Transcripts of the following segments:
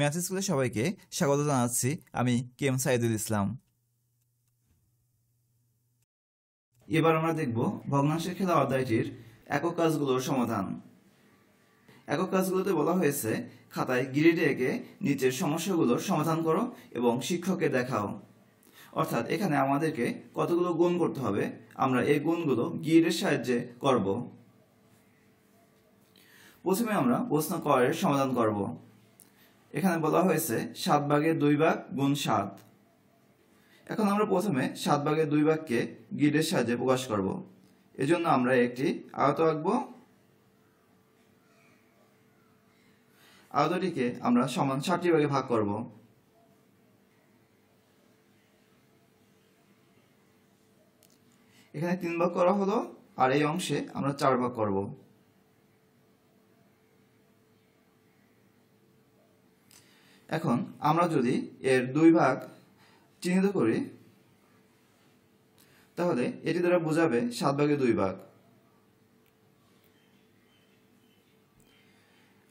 Math স্কুলে সবাইকে স্বাগত জানাচ্ছি আমি কেম সাইদুল ইসলাম এবার আমরা দেখব ভগ্নাংশের খেলা অধ্যায়টির একক কাজগুলোর সমাধান একক কাজগুলোতে বলা হয়েছে খাতায় গ্রিডে এঁকে নিচের সমস্যাগুলোর সমাধান করো এবং শিক্ষককে দেখাও অর্থাৎ এখানে আমাদেরকে কতগুলো গুণ করতে হবে আমরা এই গুণগুলো গিরিডের সাহায্যে করব প্রথমে আমরা প্রশ্ন করের সমাধান করব এখানে বলা হয়েছে সাত ভাগের দুই ভাগ গুণ সাত এখন আমরা প্রথমে সাত ভাগের দুই ভাগকে গ্রিডের সাহায্যে প্রকাশ করব এজন্য আমরা একটি আয়ত আঁকব আয়তটিকে আমরা সমান ষাটটি ভাগে ভাগ করব এখানে তিন ভাগ করা হলো আর এই অংশে আমরা চার ভাগ করবো এখন আমরা যদি এর দুই ভাগ চিহ্নিত করি তাহলে এটি দ্বারা বোঝাবে সাত ভাগে দুই ভাগ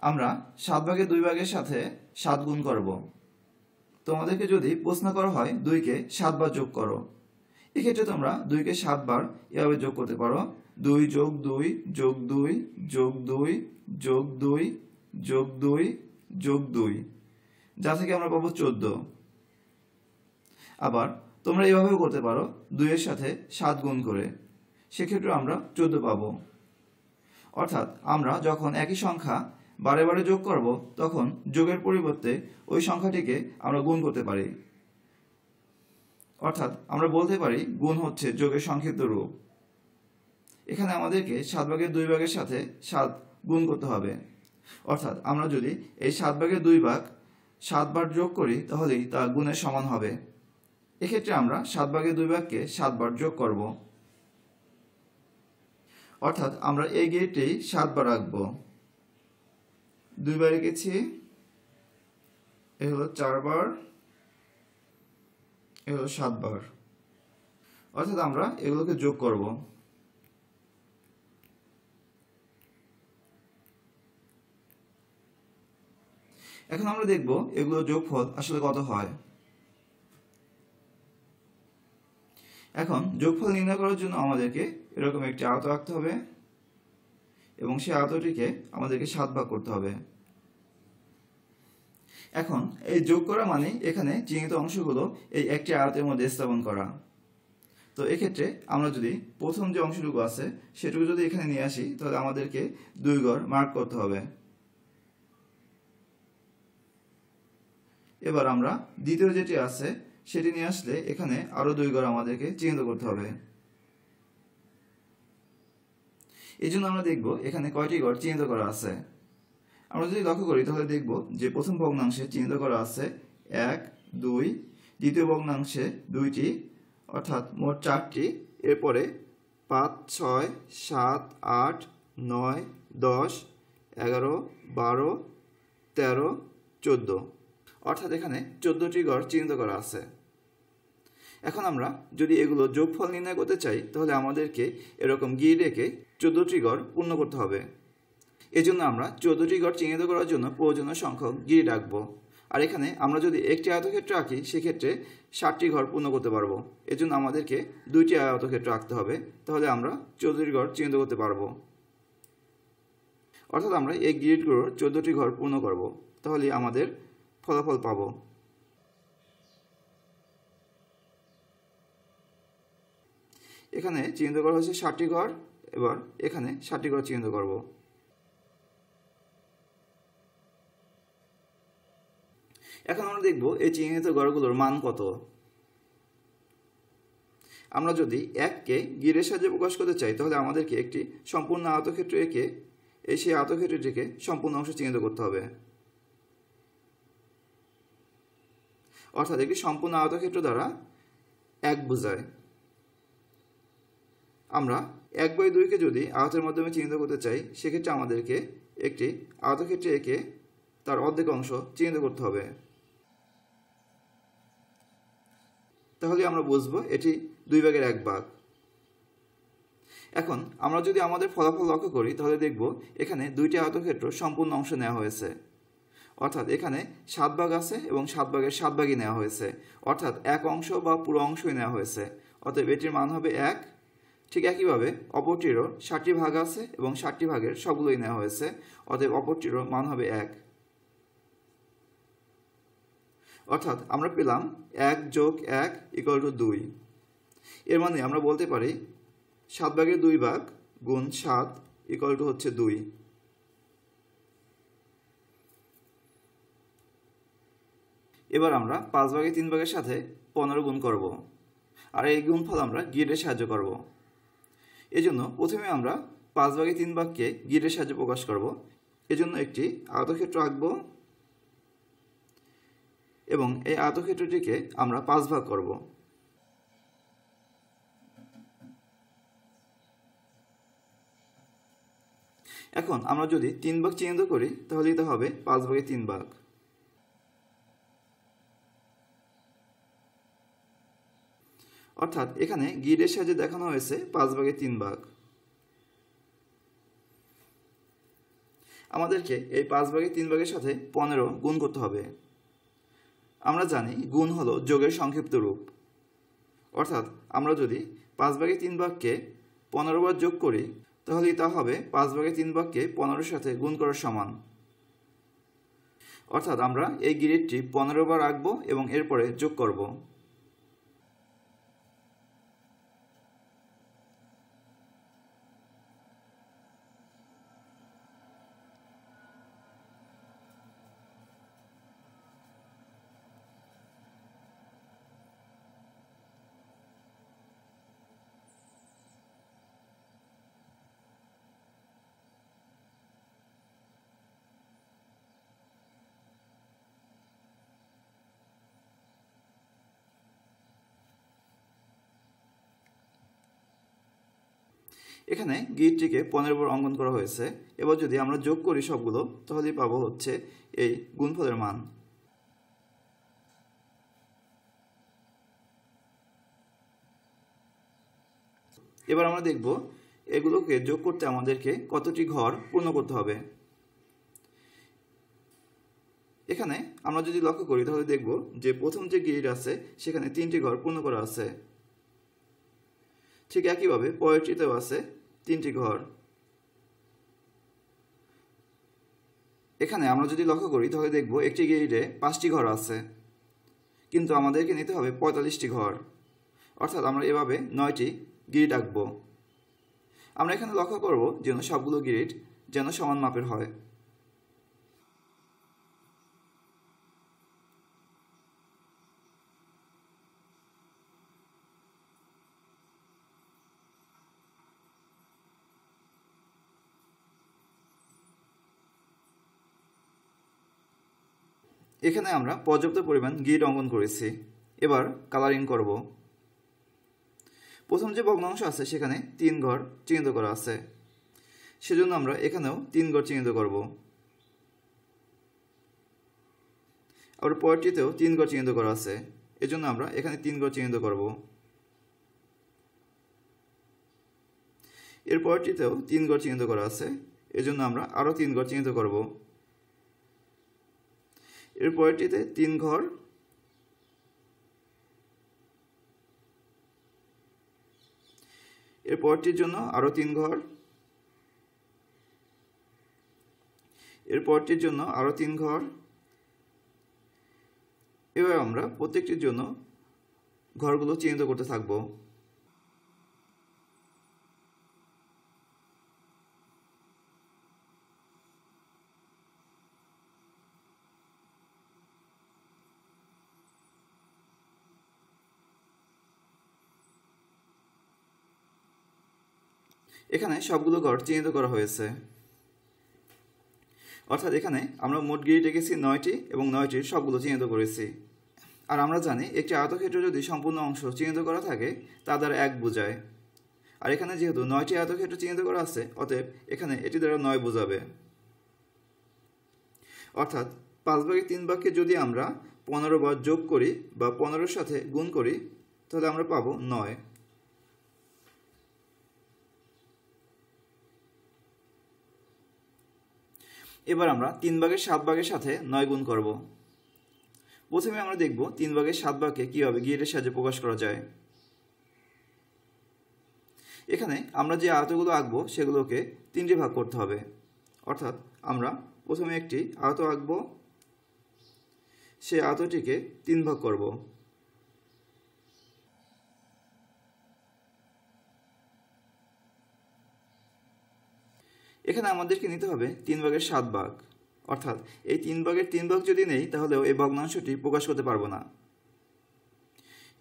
আমরা সাত ভাগে দুই ভাগের সাথে সাত গুণ করব তোমাদেরকে যদি প্রশ্ন করা হয় দুইকে সাতবার যোগ করো এক্ষেত্রে তোমরা দুইকে সাতবার এভাবে যোগ করতে পারো দুই যোগ দুই যোগ দুই যোগ দুই যোগ দুই যোগ দুই যোগ দুই যা থেকে আমরা পাবো চোদ্দ আবার তোমরা এভাবেও করতে পারো দুইয়ের সাথে সাত গুণ করে সেক্ষেত্রে আমরা চোদ্দ পাব অর্থাৎ আমরা যখন একই সংখ্যা বারে বারে যোগ করব তখন যোগের পরিবর্তে ওই সংখ্যাটিকে আমরা গুণ করতে পারি অর্থাৎ আমরা বলতে পারি গুণ হচ্ছে যোগের সংক্ষিপ্ত রূপ এখানে আমাদেরকে সাত ভাগের দুই ভাগের সাথে সাত গুণ করতে হবে অর্থাৎ আমরা যদি এই সাত ভাগের দুই ভাগ সাতবার যোগ করি তাহলেই তা গুণের সমান হবে এক্ষেত্রে আমরা সাত ভাগে দুই ভাগকে সাতবার যোগ করব অর্থাৎ আমরা এই গেটেই সাতবার রাখব দুইবার রেখেছি এ হলো চারবার এ হলো সাতবার অর্থাৎ আমরা এগুলোকে যোগ করবো এখন আমরা দেখব এগুলো যোগফল আসলে কত হয় এখন যোগফল নির্ণয় করার জন্য আমাদেরকে এরকম একটি আয়ত রাখতে হবে এবং সেই আয়তটিকে আমাদেরকে সাত ভাগ করতে হবে এখন এই যোগ করা মানে এখানে চিহ্নিত অংশগুলো এই একটি আয়তের মধ্যে স্থাপন করা তো এক্ষেত্রে আমরা যদি প্রথম যে অংশটুকু আছে সেটুকু যদি এখানে নিয়ে আসি তাহলে আমাদেরকে দুই গড় মার্ক করতে হবে এবার আমরা দ্বিতীয় যেটি আছে সেটি নিয়ে আসলে এখানে আরও দুই ঘর আমাদেরকে চিহ্নিত করতে হবে এই জন্য আমরা দেখব এখানে কয়টি ঘর চিহ্নিত করা আছে আমরা যদি লক্ষ্য করি তাহলে দেখব যে প্রথম ভগ্নাংশে চিহ্নিত করা আছে এক দুই দ্বিতীয় ভগ্নাংশে দুইটি অর্থাৎ মোট চারটি এরপরে পাঁচ ছয় সাত আট নয় দশ এগারো বারো তেরো চোদ্দো অর্থাৎ এখানে চোদ্দোটি গড় চিহ্নিত করা আছে এখন আমরা যদি এগুলো যোগফল নির্ণয় করতে চাই তাহলে আমাদেরকে এরকম গিয়ে রেখে চোদ্দোটি গড় পূর্ণ করতে হবে এজন্য আমরা চোদ্দোটি গড় চিহ্নিত করার জন্য প্রয়োজনীয় সংখ্যক গিরি রাখব আর এখানে আমরা যদি একটি আয়তক্ষেত্র আঁকি সেক্ষেত্রে ষাটটি ঘর পূর্ণ করতে পারবো এজন্য আমাদেরকে দুইটি আয়তক্ষেত্র আঁকতে হবে তাহলে আমরা চোদ্দটি ঘর চিহ্নিত করতে পারবো অর্থাৎ আমরা এই গ্রিডগুলোর চোদ্দোটি ঘর পূর্ণ করব তাহলে আমাদের ফলাফল পাব এখানে চিহ্নিত করা হয়েছে ষাটটি ঘর এবার এখানে ষাটটি ঘর চিহ্নিত করব এখন আমরা দেখব এই চিহ্নিত গড়গুলোর মান কত আমরা যদি এককে গিরের সাহায্যে প্রকাশ করতে চাই তাহলে আমাদেরকে একটি সম্পূর্ণ আয়তক্ষেত্র একে এই সেই আয়তক্ষেত্রটিকে সম্পূর্ণ অংশ চিহ্নিত করতে হবে অর্থাৎ একটি সম্পূর্ণ আয়তক্ষেত্র দ্বারা এক বোঝায় আমরা এক বাই দুইকে যদি আয়তের মাধ্যমে চিহ্নিত করতে চাই সেক্ষেত্রে আমাদেরকে একটি আয়তক্ষেত্রে একে তার অর্ধেক অংশ চিহ্নিত করতে হবে তাহলে আমরা বুঝব এটি দুই ভাগের এক ভাগ এখন আমরা যদি আমাদের ফলাফল লক্ষ্য করি তাহলে দেখব এখানে দুইটি আয়তক্ষেত্র সম্পূর্ণ অংশ নেওয়া হয়েছে অর্থাৎ এখানে সাত ভাগ আছে এবং সাত ভাগের সাত ভাগই নেওয়া হয়েছে অর্থাৎ এক অংশ বা পুরো অংশই নেওয়া হয়েছে অতএব এটির মান হবে এক ঠিক একইভাবে অপরটিরও ষাটটি ভাগ আছে এবং ষাটটি ভাগের সবগুলোই নেওয়া হয়েছে অতএব অপরটিরও মান হবে এক অর্থাৎ আমরা পেলাম এক যোগ এক ইকল টু দুই এর মানে আমরা বলতে পারি সাত ভাগের দুই ভাগ গুণ সাত ইকুয়াল টু হচ্ছে দুই এবার আমরা পাঁচ ভাগে তিন ভাগের সাথে পনেরো গুণ করব। আর এই গুণফল আমরা গিরের সাহায্য করব। এজন্য প্রথমে আমরা পাঁচ ভাগে তিন ভাগকে গিরের সাহায্যে প্রকাশ করব এজন্য একটি আয়তক্ষেত্র আঁকব এবং এই আয়তক্ষেত্রটিকে আমরা পাঁচ ভাগ করব এখন আমরা যদি তিন ভাগ চিহ্নিত করি তাহলে এটা হবে পাঁচ ভাগে তিন ভাগ অর্থাৎ এখানে গ্রিডের সাহায্যে দেখানো হয়েছে পাঁচ ভাগে তিন ভাগ আমাদেরকে এই পাঁচ ভাগে তিন ভাগের সাথে পনেরো গুণ করতে হবে আমরা জানি গুণ হলো যোগের সংক্ষিপ্ত রূপ অর্থাৎ আমরা যদি পাঁচ ভাগে তিন ভাগকে পনেরো বার যোগ করি তাহলে তা হবে পাঁচ ভাগে তিন ভাগকে পনেরোর সাথে গুণ করার সমান অর্থাৎ আমরা এই গিরিটটি পনেরো বার আঁকবো এবং এরপরে যোগ করব এখানে গিটটিকে পনেরো উপর অঙ্কন করা হয়েছে এবার যদি আমরা যোগ করি সবগুলো তাহলেই পাবো হচ্ছে এই গুণফলের মান এবার আমরা দেখব এগুলোকে যোগ করতে আমাদেরকে কতটি ঘর পূর্ণ করতে হবে এখানে আমরা যদি লক্ষ্য করি তাহলে দেখব যে প্রথম যে গিট আছে সেখানে তিনটি ঘর পূর্ণ করা আছে ঠিক একইভাবে পরেরটিতেও আছে তিনটি ঘর এখানে আমরা যদি লক্ষ্য করি তাহলে দেখব একটি গেইটে পাঁচটি ঘর আছে কিন্তু আমাদেরকে নিতে হবে পঁয়তাল্লিশটি ঘর অর্থাৎ আমরা এভাবে নয়টি গিরিট আঁকব আমরা এখানে লক্ষ্য করব যেন সবগুলো গিরিট যেন সমান মাপের হয় এখানে আমরা পর্যাপ্ত পরিমাণ গিট অঙ্কন করেছি এবার কালারিং করব প্রথম যে ভগ্নাংশ আছে সেখানে তিন ঘর চিহ্নিত করা আছে সেজন্য আমরা এখানেও তিন ঘর চিহ্নিত করব আবার পরটিতেও তিন ঘর চিহ্নিত করা আছে এজন্য আমরা এখানে তিন ঘর চিহ্নিত করব এর পরটিতেও তিন ঘর চিহ্নিত করা আছে এজন্য আমরা আরও তিন ঘর চিহ্নিত করবো এর পরেরটিতে তিন ঘর এর পরেরটির জন্য আরও তিন ঘর এর পরেরটির জন্য আরও তিন ঘর এবার আমরা প্রত্যেকটির জন্য ঘরগুলো চিহ্নিত করতে থাকবো এখানে সবগুলো গড় চিহ্নিত করা হয়েছে অর্থাৎ এখানে আমরা মোট গিরিট ডেকেছি নয়টি এবং নয়টির সবগুলো চিহ্নিত করেছি আর আমরা জানি একটি আয়তক্ষেত্র যদি সম্পূর্ণ অংশ চিহ্নিত করা থাকে তা দ্বারা এক বোঝায় আর এখানে যেহেতু নয়টি আয়তক্ষেত্র চিহ্নিত করা আছে অতএব এখানে এটি দ্বারা নয় বোঝাবে অর্থাৎ পাঁচ ভাগে তিন ভাগকে যদি আমরা পনেরো বার যোগ করি বা পনেরোর সাথে গুণ করি তাহলে আমরা পাবো নয় এবার আমরা তিন ভাগের সাত ভাগের সাথে নয় গুণ করব প্রথমে আমরা দেখব তিন ভাগের সাত ভাগকে কীভাবে গিয়েটের সাহায্যে প্রকাশ করা যায় এখানে আমরা যে আয়তগুলো আঁকবো সেগুলোকে তিনটি ভাগ করতে হবে অর্থাৎ আমরা প্রথমে একটি আয়ত আঁকবো সেই আয়তটিকে তিন ভাগ করবো এখানে আমাদেরকে নিতে হবে তিন ভাগের সাত ভাগ অর্থাৎ এই তিন ভাগের তিন ভাগ যদি নেই তাহলেও এই ভগ্নাংশটি প্রকাশ করতে পারবো না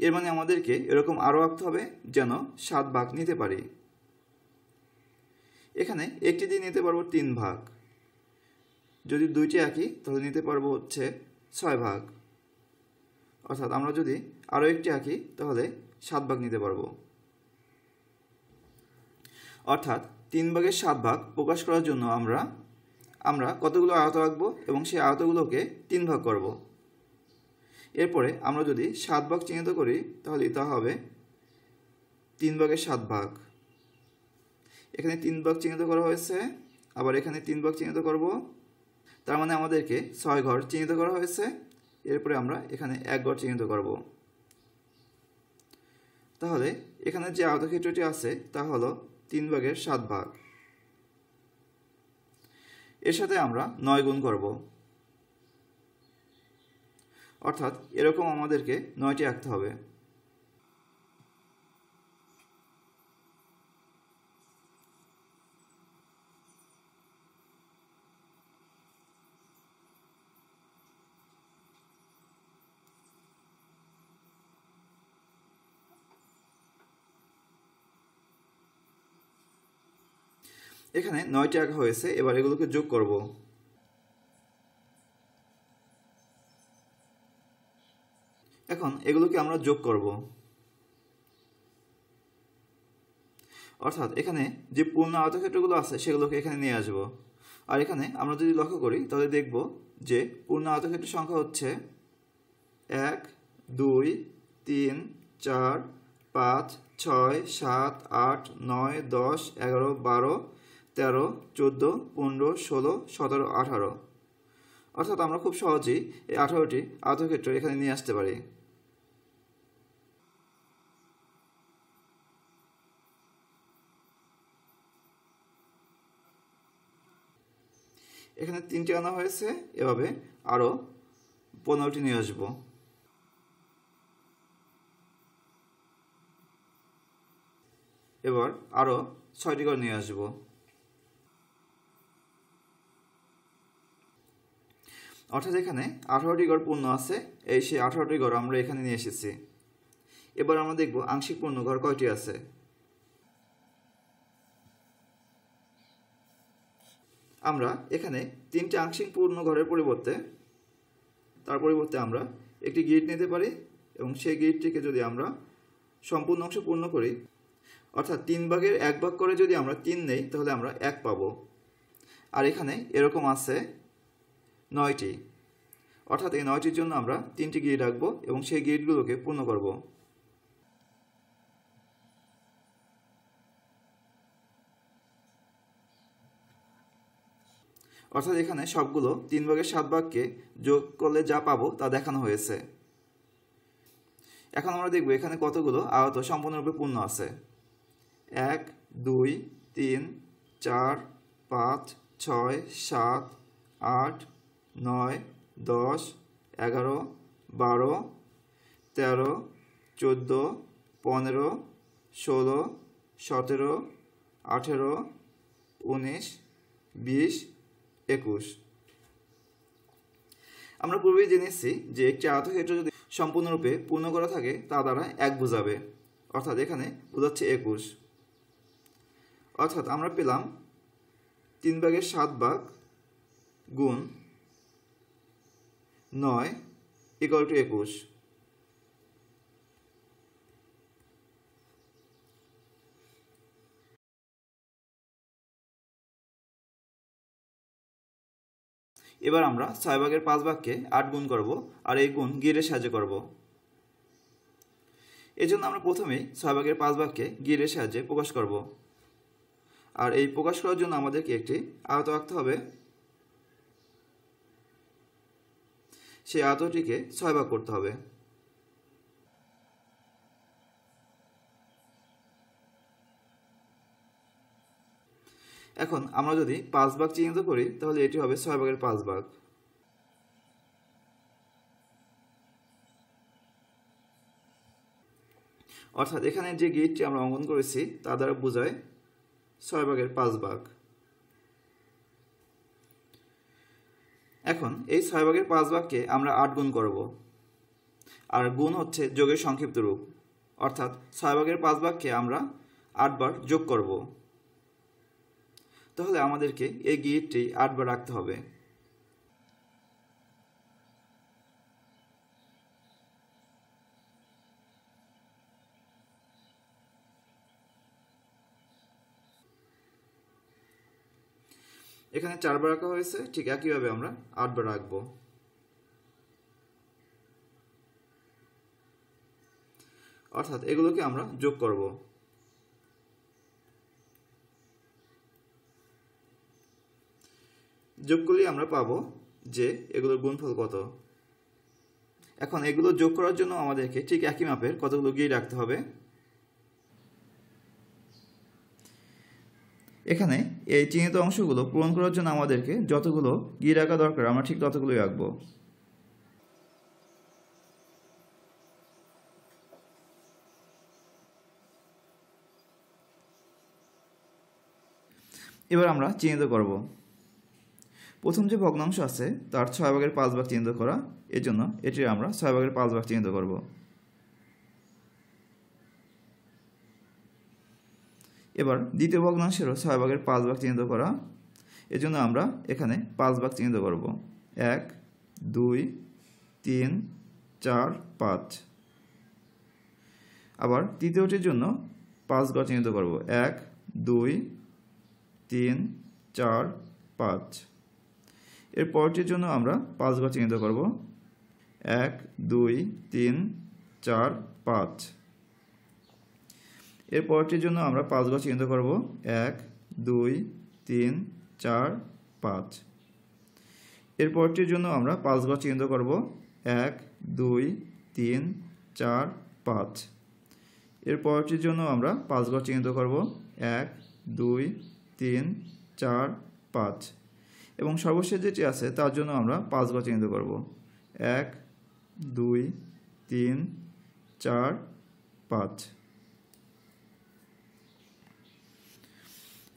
এর মানে আমাদেরকে এরকম আরও আঁকতে হবে যেন সাত ভাগ নিতে পারি এখানে একটি দিয়ে নিতে পারবো তিন ভাগ যদি দুইটি আঁকি তাহলে নিতে পারবো হচ্ছে ছয় ভাগ অর্থাৎ আমরা যদি আরও একটি আঁকি তাহলে সাত ভাগ নিতে পারবো অর্থাৎ তিন ভাগের সাত ভাগ প্রকাশ করার জন্য আমরা আমরা কতগুলো আয়ত রাখব এবং সেই আয়তগুলোকে তিন ভাগ করব এরপরে আমরা যদি সাত ভাগ চিহ্নিত করি তাহলে তা হবে তিন ভাগের সাত ভাগ এখানে তিন ভাগ চিহ্নিত করা হয়েছে আবার এখানে তিন ভাগ চিহ্নিত করব তার মানে আমাদেরকে ছয় ঘর চিহ্নিত করা হয়েছে এরপরে আমরা এখানে এক ঘর চিহ্নিত করব তাহলে এখানে যে আয়তক্ষেত্রটি আছে তা হলো তিন ভাগের সাত ভাগ এর সাথে আমরা নয় গুণ করব অর্থাৎ এরকম আমাদেরকে নয়টি আঁকতে হবে এখানে নয়টি আঁকা হয়েছে এবার এগুলোকে যোগ করব এখন এগুলোকে আমরা যোগ করব অর্থাৎ এখানে যে পূর্ণ আয়তক্ষেত্রগুলো আছে সেগুলোকে এখানে নিয়ে আসব আর এখানে আমরা যদি লক্ষ্য করি তাহলে দেখব যে পূর্ণ আয়তক্ষেত্রের সংখ্যা হচ্ছে এক দুই তিন চার পাঁচ ছয় সাত আট নয় দশ এগারো বারো তেরো চোদ্দো পনেরো ষোলো সতেরো আঠারো অর্থাৎ আমরা খুব সহজেই এই আঠারোটি আয়তক্ষেত্র এখানে নিয়ে আসতে পারি এখানে তিনটি আনা হয়েছে এভাবে আরও পনেরোটি নিয়ে আসবো এবার আরও ছয়টি করে নিয়ে আসবো অর্থাৎ এখানে আঠারোটি ঘর পূর্ণ আছে এই সেই আঠারোটি ঘর আমরা এখানে নিয়ে এসেছি এবার আমরা দেখব আংশিক পূর্ণ ঘর কয়টি আছে আমরা এখানে তিনটি আংশিক পূর্ণ ঘরের পরিবর্তে তার পরিবর্তে আমরা একটি গিট নিতে পারি এবং সেই গিটটিকে যদি আমরা সম্পূর্ণ অংশ পূর্ণ করি অর্থাৎ তিন ভাগের এক ভাগ করে যদি আমরা তিন নেই তাহলে আমরা এক পাবো আর এখানে এরকম আছে নয়টি অর্থাৎ এই নয়টির জন্য আমরা তিনটি গিট রাখবো এবং সেই গিটগুলোকে পূর্ণ করব অর্থাৎ এখানে সবগুলো তিন ভাগের সাত ভাগকে যোগ করলে যা পাবো তা দেখানো হয়েছে এখন আমরা দেখব এখানে কতগুলো আহত সম্পূর্ণরূপে পূর্ণ আছে এক দুই তিন চার পাঁচ ছয় সাত আট নয় দশ এগারো বারো তেরো চোদ্দো পনেরো ষোলো সতেরো আঠেরো উনিশ বিশ একুশ আমরা পূর্বেই জেনেছি যে একটি আয়তক্ষেত্র যদি সম্পূর্ণরূপে পূর্ণ করা থাকে তা দ্বারা এক বোঝাবে অর্থাৎ এখানে বোঝাচ্ছে একুশ অর্থাৎ আমরা পেলাম তিন ভাগের সাত ভাগ গুণ নয় ইকাল টু একুশ এবার আমরা ছয় ভাগের পাঁচ ভাগকে আট গুণ করব আর এই গুণ গিরের সাহায্যে করব জন্য আমরা প্রথমেই ছয় ভাগের পাঁচ ভাগকে গিরের সাহায্যে প্রকাশ করব আর এই প্রকাশ করার জন্য আমাদেরকে একটি আয়ত আঁকতে হবে সেই আয়তটিকে ছয় ভাগ করতে হবে এখন আমরা যদি পাঁচ ভাগ চিহ্নিত করি তাহলে এটি হবে ছয় ভাগের পাঁচ ভাগ অর্থাৎ এখানে যে গেটটি আমরা অঙ্কন করেছি তা দ্বারা বোঝায় ছয় ভাগের পাঁচ ভাগ এখন এই ছয় ভাগের পাঁচ ভাগকে আমরা আট গুণ করব আর গুণ হচ্ছে যোগের সংক্ষিপ্ত রূপ অর্থাৎ ছয় ভাগের পাঁচ ভাগকে আমরা আটবার যোগ করব তাহলে আমাদেরকে এই গিটটি আটবার রাখতে হবে এখানে চারবার আঁকা হয়েছে ঠিক একইভাবে আমরা আটবার আঁকব অর্থাৎ এগুলোকে আমরা যোগ করব যোগ করলে আমরা পাবো যে এগুলোর গুণফল কত এখন এগুলো যোগ করার জন্য আমাদেরকে ঠিক একই মাপের কতগুলো গিয়ে রাখতে হবে এখানে এই চিহ্নিত অংশগুলো পূরণ করার জন্য আমাদেরকে যতগুলো গিয়ে রাখা দরকার আমরা ঠিক ততগুলোই রাখবো এবার আমরা চিহ্নিত করব প্রথম যে ভগ্নাংশ আছে তার ছয় ভাগের পাঁচ ভাগ চিহ্নিত করা এজন্য এটির আমরা ছয় ভাগের পাঁচ ভাগ চিহ্নিত করবো এবার দ্বিতীয় ভগ্নাংশেরও ছয় ভাগের পাঁচ ভাগ চিহ্নিত করা এজন্য আমরা এখানে পাঁচ ভাগ চিহ্নিত করব এক দুই তিন চার পাঁচ আবার তৃতীয়টির জন্য পাঁচ ঘর চিহ্নিত করব এক দুই তিন চার পাঁচ এর পরটির জন্য আমরা পাঁচ ঘর চিহ্নিত করব এক দুই তিন চার পাঁচ এর পরেরটির জন্য আমরা পাঁচবার চিহ্নিত করব এক দুই তিন চার পাঁচ এর পরেরটির জন্য আমরা পাঁচবার চিহ্নিত করব এক দুই তিন চার পাঁচ এর পরেরটির জন্য আমরা পাঁচবার চিহ্নিত করব এক দুই তিন চার পাঁচ এবং সর্বশেষ যেটি আছে তার জন্য আমরা পাঁচবার চিহ্নিত করব এক দুই তিন চার পাঁচ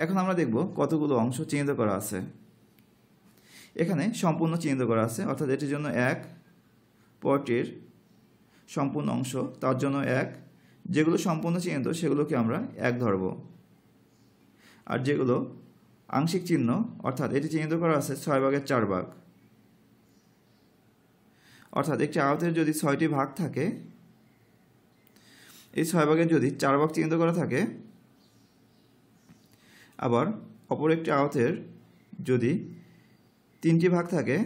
এখন আমরা দেখব কতগুলো অংশ চিহ্নিত করা আছে এখানে সম্পূর্ণ চিহ্নিত করা আছে অর্থাৎ এটির জন্য এক পটির সম্পূর্ণ অংশ তার জন্য এক যেগুলো সম্পূর্ণ চিহ্নিত সেগুলোকে আমরা এক ধরব আর যেগুলো আংশিক চিহ্ন অর্থাৎ এটি চিহ্নিত করা আছে ছয় ভাগের চার ভাগ অর্থাৎ একটি আয়তের যদি ছয়টি ভাগ থাকে এই ছয় ভাগের যদি চার ভাগ চিহ্নিত করা থাকে আবার অপর একটি আয়তের যদি তিনটি ভাগ থাকে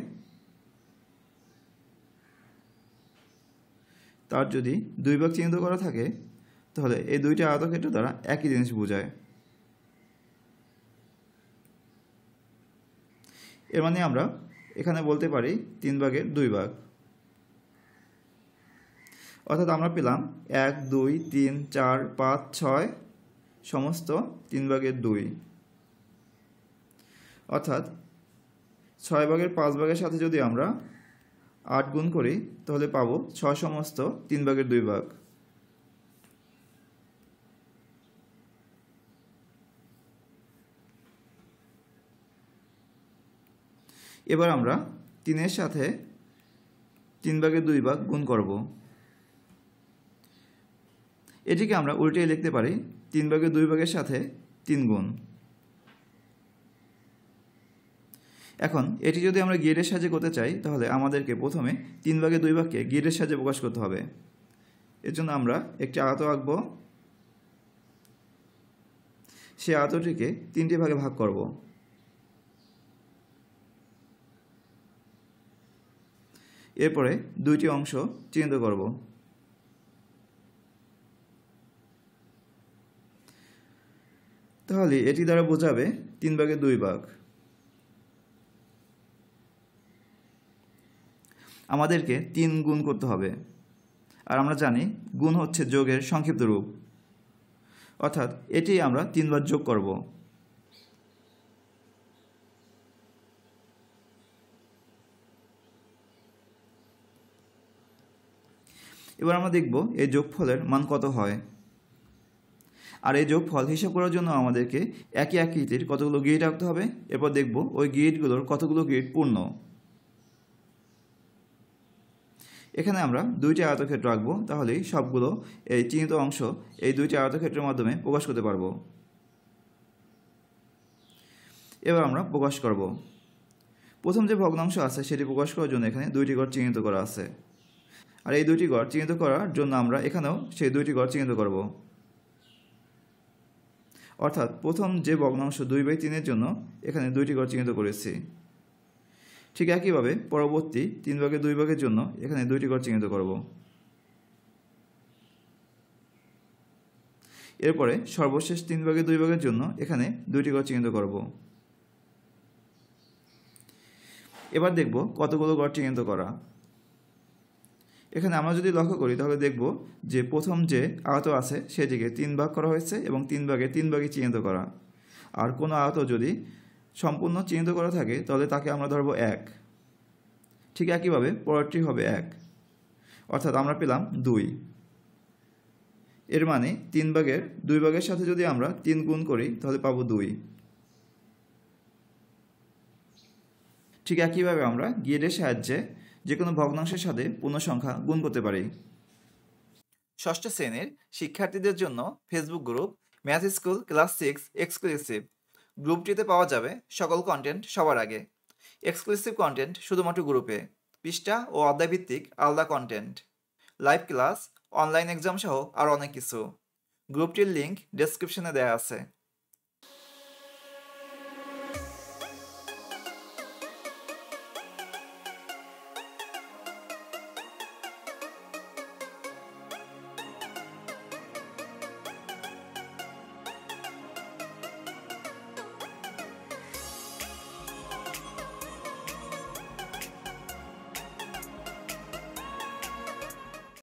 তার যদি দুই ভাগ চিহ্নিত করা থাকে তাহলে এই দুইটি আয়তক্ষেত্র দ্বারা একই জিনিস বোঝায় এর মানে আমরা এখানে বলতে পারি তিন ভাগে দুই ভাগ অর্থাৎ আমরা পেলাম এক দুই তিন চার পাঁচ ছয় সমস্ত তিন ভাগের দুই অর্থাৎ ছয় ভাগের পাঁচ ভাগের সাথে যদি আমরা আট গুণ করি তাহলে পাবো ছয় সমস্ত তিন ভাগের দুই ভাগ এবার আমরা তিনের সাথে তিন ভাগের দুই ভাগ গুণ করব এটিকে আমরা উল্টে লিখতে পারি তিন ভাগে দুই ভাগের সাথে তিন গুণ এখন এটি যদি আমরা গিয়ের সাহায্যে করতে চাই তাহলে আমাদেরকে প্রথমে তিন ভাগে দুই ভাগকে গিয়ের সাহায্যে প্রকাশ করতে হবে এর জন্য আমরা একটি আয়ত আঁকব সে আয়তটিকে তিনটি ভাগে ভাগ করব এরপরে দুইটি অংশ চিহ্নিত করব তাহলে এটি দ্বারা বোঝাবে তিন ভাগে দুই ভাগ আমাদেরকে তিন গুণ করতে হবে আর আমরা জানি গুণ হচ্ছে যোগের সংক্ষিপ্ত রূপ অর্থাৎ এটি আমরা তিনবার যোগ করব এবার আমরা দেখব এই যোগফলের মান কত হয় আর এই যোগফল হিসাব করার জন্য আমাদেরকে একই আকৃতির কতগুলো গেট রাখতে হবে এরপর দেখব ওই গেটগুলোর কতগুলো গেট পূর্ণ এখানে আমরা দুইটি আয়তক্ষেত্র রাখব তাহলেই সবগুলো এই চিহ্নিত অংশ এই দুইটি আয়তক্ষেত্রের মাধ্যমে প্রকাশ করতে পারবো এবার আমরা প্রকাশ করব প্রথম যে ভগ্নাংশ আছে সেটি প্রকাশ করার জন্য এখানে দুইটি ঘর চিহ্নিত করা আছে আর এই দুইটি ঘর চিহ্নিত করার জন্য আমরা এখানেও সেই দুইটি ঘর চিহ্নিত করবো অর্থাৎ প্রথম যে ভগ্নাংশ দুই বাই তিনের জন্য এখানে দুইটি ঘর চিহ্নিত করেছি ঠিক একইভাবে পরবর্তী তিন ভাগে দুই ভাগের জন্য এখানে দুইটি ঘর চিহ্নিত করব এরপরে সর্বশেষ তিন ভাগে দুই ভাগের জন্য এখানে দুইটি ঘর চিহ্নিত করব এবার দেখব কতগুলো ঘর চিহ্নিত করা এখানে আমরা যদি লক্ষ্য করি তাহলে দেখব যে প্রথম যে আহত আছে সেটিকে তিন ভাগ করা হয়েছে এবং তিন ভাগে তিন ভাগে চিহ্নিত করা আর কোনো আয়ত যদি সম্পূর্ণ চিহ্নিত করা থাকে তাহলে তাকে আমরা ধরব এক ঠিক একইভাবে পরেরটি হবে এক অর্থাৎ আমরা পেলাম দুই এর মানে তিন ভাগের দুই ভাগের সাথে যদি আমরা তিন গুণ করি তাহলে পাবো দুই ঠিক একইভাবে আমরা গিয়েডের সাহায্যে যে কোনো ভগ্নাংশের সাথে পূর্ণ সংখ্যা গুণ করতে পারি ষষ্ঠ শ্রেণীর শিক্ষার্থীদের জন্য Facebook group math school class six exclusive গ্রুপটিতে পাওয়া যাবে সকল কন্টেন্ট সবার আগে এক্সক্লুসিভ কন্টেন্ট শুধুমাত্র গ্রুপে পৃষ্ঠা ও অধ্যায়ভিত্তিক আলাদা content live class online exam সহ আরও অনেক কিছু গ্রুপটির লিঙ্ক ডেসক্রিপশনে দেওয়া আছে